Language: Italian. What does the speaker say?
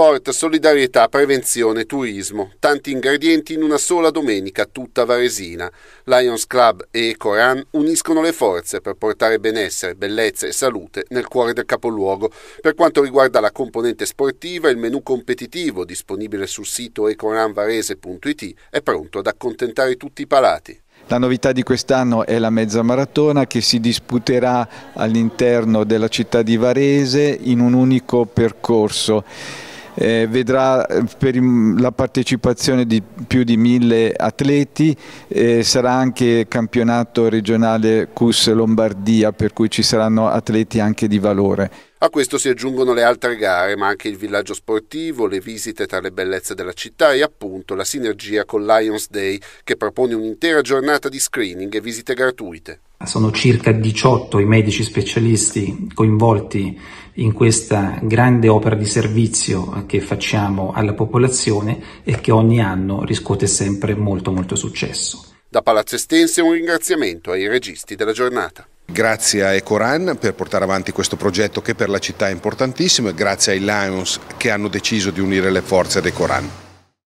Sport, solidarietà, prevenzione, turismo. Tanti ingredienti in una sola domenica, tutta varesina. Lions Club e Ecoran uniscono le forze per portare benessere, bellezza e salute nel cuore del capoluogo. Per quanto riguarda la componente sportiva, il menù competitivo disponibile sul sito ecoranvarese.it è pronto ad accontentare tutti i palati. La novità di quest'anno è la mezza maratona che si disputerà all'interno della città di Varese in un unico percorso eh, vedrà eh, per la partecipazione di più di mille atleti, eh, sarà anche campionato regionale CUS Lombardia per cui ci saranno atleti anche di valore. A questo si aggiungono le altre gare, ma anche il villaggio sportivo, le visite tra le bellezze della città e appunto la sinergia con Lions Day che propone un'intera giornata di screening e visite gratuite sono circa 18 i medici specialisti coinvolti in questa grande opera di servizio che facciamo alla popolazione e che ogni anno riscuote sempre molto molto successo. Da Palazzo Estense un ringraziamento ai registi della giornata. Grazie a Ecoran per portare avanti questo progetto che per la città è importantissimo e grazie ai Lions che hanno deciso di unire le forze ad Ecoran.